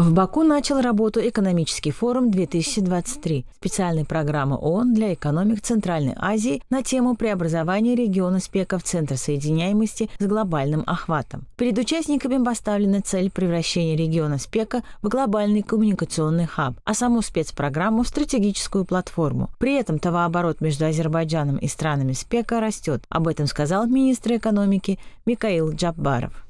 В Баку начал работу экономический форум 2023 Специальная программа ООН для экономик Центральной Азии на тему преобразования региона Спека в центр соединяемости с глобальным охватом. Перед участниками поставлена цель превращения региона спека в глобальный коммуникационный хаб, а саму спецпрограмму в стратегическую платформу. При этом товарооборот между Азербайджаном и странами спека растет. Об этом сказал министр экономики Михаил Джаббаров.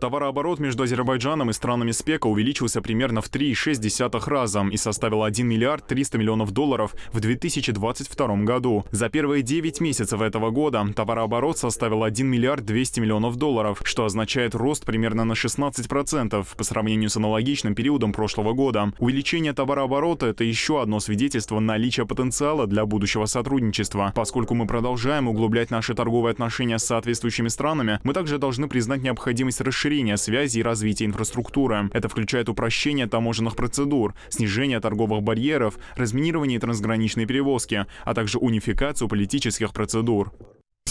Товарооборот между Азербайджаном и странами СПЕКа увеличился примерно в 3,6 раза и составил 1 миллиард 300 миллионов долларов в 2022 году. За первые 9 месяцев этого года товарооборот составил 1 миллиард 200 миллионов долларов, что означает рост примерно на 16% по сравнению с аналогичным периодом прошлого года. Увеличение товарооборота – это еще одно свидетельство наличия потенциала для будущего сотрудничества, поскольку мы продолжаем углублять наши торговые отношения с соответствующими странами, время, мы также должны признать необходимость расширения связи и развития инфраструктуры. Это включает упрощение таможенных процедур, снижение торговых барьеров, разминирование и трансграничные перевозки, а также унификацию политических процедур.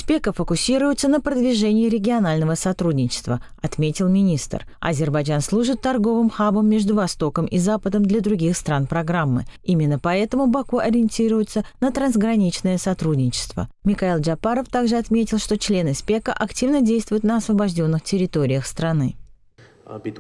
Бишкека фокусируется на продвижении регионального сотрудничества, отметил министр. Азербайджан служит торговым хабом между Востоком и Западом для других стран программы. Именно поэтому Баку ориентируется на трансграничное сотрудничество. Михаил Джапаров также отметил, что члены СПЕКа активно действуют на освобожденных территориях страны. Э, э,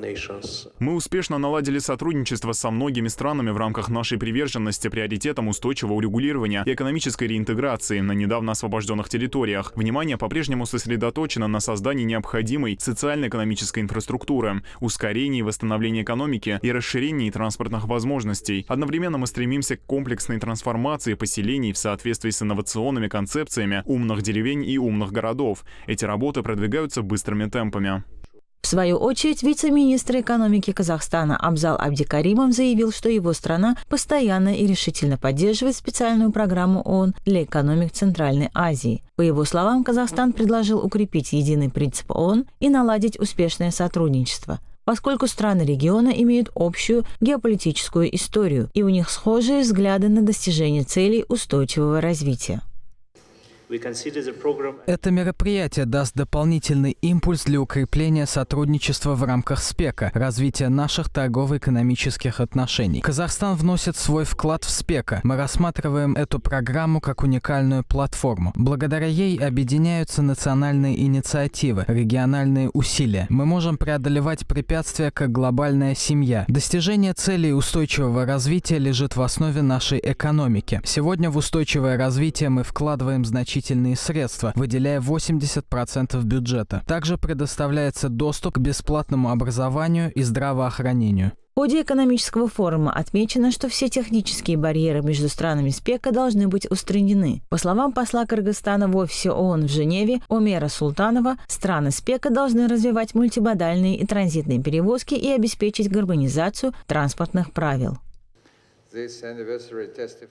э, мы успешно наладили сотрудничество со многими странами в рамках нашей приверженности приоритетам устойчивого урегулирования и экономической реинтеграции на недавно освобожденных территориях. Внимание по-прежнему сосредоточено на создании необходимой социально-экономической инфраструктуры, ускорении восстановления экономики и расширении транспортных возможностей. Одновременно мы стремимся к комплексной трансформации поселений в соответствии с инновационными концепциями умных деревень и умных городов. Эти работы продвигаются быстрыми темпами. В свою очередь, вице-министр экономики Казахстана Абзал Абдикаримов заявил, что его страна постоянно и решительно поддерживает специальную программу ООН для экономик Центральной Азии. По его словам, Казахстан предложил укрепить единый принцип ООН и наладить успешное сотрудничество поскольку страны региона имеют общую геополитическую историю, и у них схожие взгляды на достижение целей устойчивого развития. Это мероприятие даст дополнительный импульс для укрепления сотрудничества в рамках СПЕКа, развития наших торгово-экономических отношений. Казахстан вносит свой вклад в СПЕКа. Мы рассматриваем эту программу как уникальную платформу. Благодаря ей объединяются национальные инициативы, региональные усилия. Мы можем преодолевать препятствия как глобальная семья. Достижение целей устойчивого развития лежит в основе нашей экономики. Сегодня в устойчивое развитие мы вкладываем значительное значительные средства, выделяя 80% бюджета. Также предоставляется доступ к бесплатному образованию и здравоохранению. В ходе экономического форума отмечено, что все технические барьеры между странами СПЕКа должны быть устранены. По словам посла Кыргызстана в офисе ООН в Женеве Омера Султанова, страны СПЕКа должны развивать мультимодальные и транзитные перевозки и обеспечить гармонизацию транспортных правил.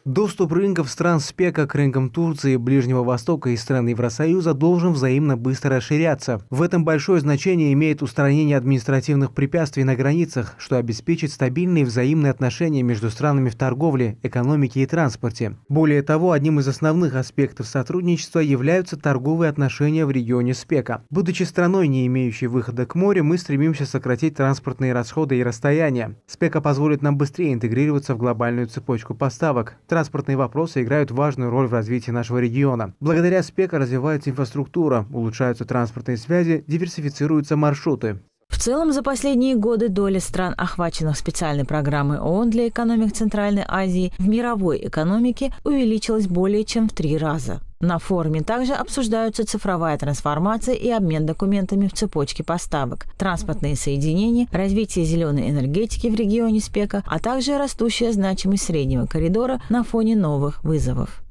Доступ рынков стран СПЕКа к рынкам Турции, Ближнего Востока и стран Евросоюза должен взаимно быстро расширяться. В этом большое значение имеет устранение административных препятствий на границах, что обеспечит стабильные взаимные отношения между странами в торговле, экономике и транспорте. Более того, одним из основных аспектов сотрудничества являются торговые отношения в регионе СПЕКа. Будучи страной, не имеющей выхода к морю, мы стремимся сократить транспортные расходы и расстояния. СПЕКа позволит нам быстрее интегрироваться в глобальную региональную цепочку поставок. Транспортные вопросы играют важную роль в развитии нашего региона. Благодаря СПЕКа развивается инфраструктура, улучшаются транспортные связи, диверсифицируются маршруты. В целом, за последние годы доля стран, охваченных специальной программой ООН для экономик Центральной Азии, в мировой экономике увеличилась более чем в три раза. На форуме также обсуждаются цифровая трансформация и обмен документами в цепочке поставок, транспортные соединения, развитие зеленой энергетики в регионе СПЕКа, а также растущая значимость среднего коридора на фоне новых вызовов.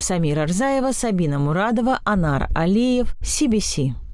Самира Арзаева, Сабина Мурадова, Анар Алиев, CBC.